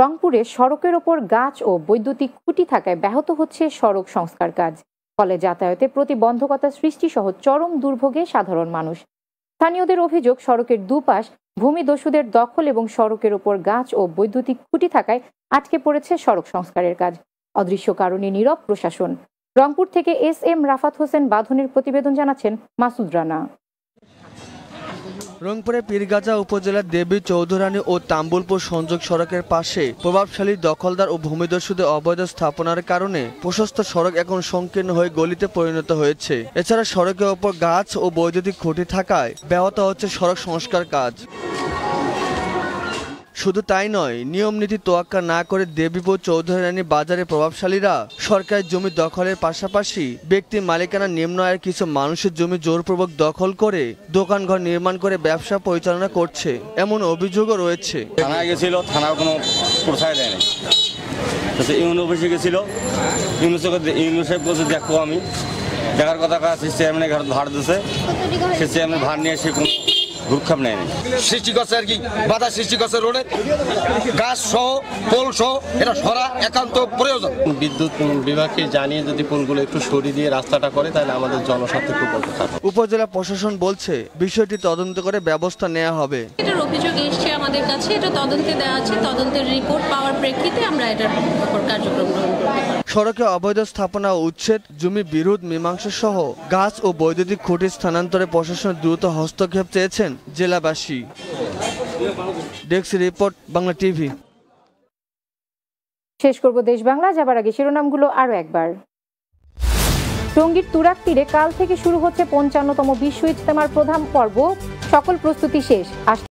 রংপুরে সড়কের ওপর গাছ ও বৈদ্যুতিক খুঁটি থাকায় ব্যাহত হচ্ছে সড়ক সংস্কার কাজ ফলে যাতায়াতে প্রতিবন্ধকতা সৃষ্টিসহ চরম দুর্ভোগে সাধারণ মানুষ স্থানীয়দের অভিযোগ সড়কের দুপাশ ভূমিদস্যুদের দখল এবং সড়কের ওপর গাছ ও বৈদ্যুতিক খুঁটি থাকায় আটকে পড়েছে সড়ক সংস্কারের কাজ অদৃশ্য কারণে নীরব প্রশাসন রংপুর থেকে এস এম রাফাত হোসেন বাঁধনের প্রতিবেদন জানাচ্ছেন মাসুদ রানা রংপুরের পীরগাজা উপজেলার দেবী চৌধুরানী ও তাম্বুলপুর সংযোগ সড়কের পাশে প্রভাবশালী দখলদার ও ভূমিদস্যুদের অবৈধ স্থাপনার কারণে প্রশস্ত সড়ক এখন সংকীর্ণ হয়ে গলিতে পরিণত হয়েছে এছাড়া সড়কের ওপর গাছ ও বৈদ্যুতিক খুঁটি থাকায় ব্যাহত হচ্ছে সড়ক সংস্কার কাজ শুধু তাই নয় নিয়ম নীতি তোয়াক্কা না করে দেবীপুর চৌধুরী রানী বাজারে প্রভাবশালীরা সরকারের জমি দখলের পাশাপাশি ব্যক্তির মালিকানা নিম্ন আয়ের কিছু মানুষের জমি জোরপূর্বক দখল করে দোকানঘর নির্মাণ করে ব্যবসা পরিচালনা করছে এমন অভিযোগও রয়েছে থানায় গেছিল থানার কোনো প্রসায় দেয়নি ইউনো অফিসে গেছিল ইউনো ইউনো সাহেব বলছে দেখো আমি দেখার কথা কাজ ভাড় দিছে সে ভাড় নিয়ে সে গ্রুপখাপ নেয়নি সৃষ্টি করছে আর কি বাধা সৃষ্টি করছে রোডে গাছ সহ পোল সহ এটা সরা একান্ত প্রয়োজন বিদ্যুৎ বিভাগকে জানিয়ে যদি পোলগুলো একটু সরিয়ে দিয়ে রাস্তাটা করে তাহলে আমাদের জনস্বার্থে খুব উপজেলা প্রশাসন বলছে বিষয়টি তদন্ত করে ব্যবস্থা নেওয়া হবে এটার অভিযোগ এসছে আমাদের কাছে এটা তদন্তে দেওয়া আছে তদন্তের রিপোর্ট পাওয়ার প্রেক্ষিতে আমরা এটার উপর কার্যক্রম গ্রহণ সড়কে অবৈধ স্থাপনা উচ্ছেদ জমি বিরোধ মীমাংসা সহ গাছ ও বৈদ্যুতিক খুঁটি স্থানান্তরে প্রশাসন দ্রুত হস্তক্ষেপ চেয়েছেন জেলাবাসী ডেক্স রিপোর্ট বাংলা টিভি শেষ করব দেশ বাংলা যাবার আগে শিরোনামগুলো আরো একবার টঙ্গীর তুরাক তীরে কাল থেকে শুরু হচ্ছে পঞ্চান্নতম বিশ্ব ইজতেমার প্রধান পর্ব সকল প্রস্তুতি শেষ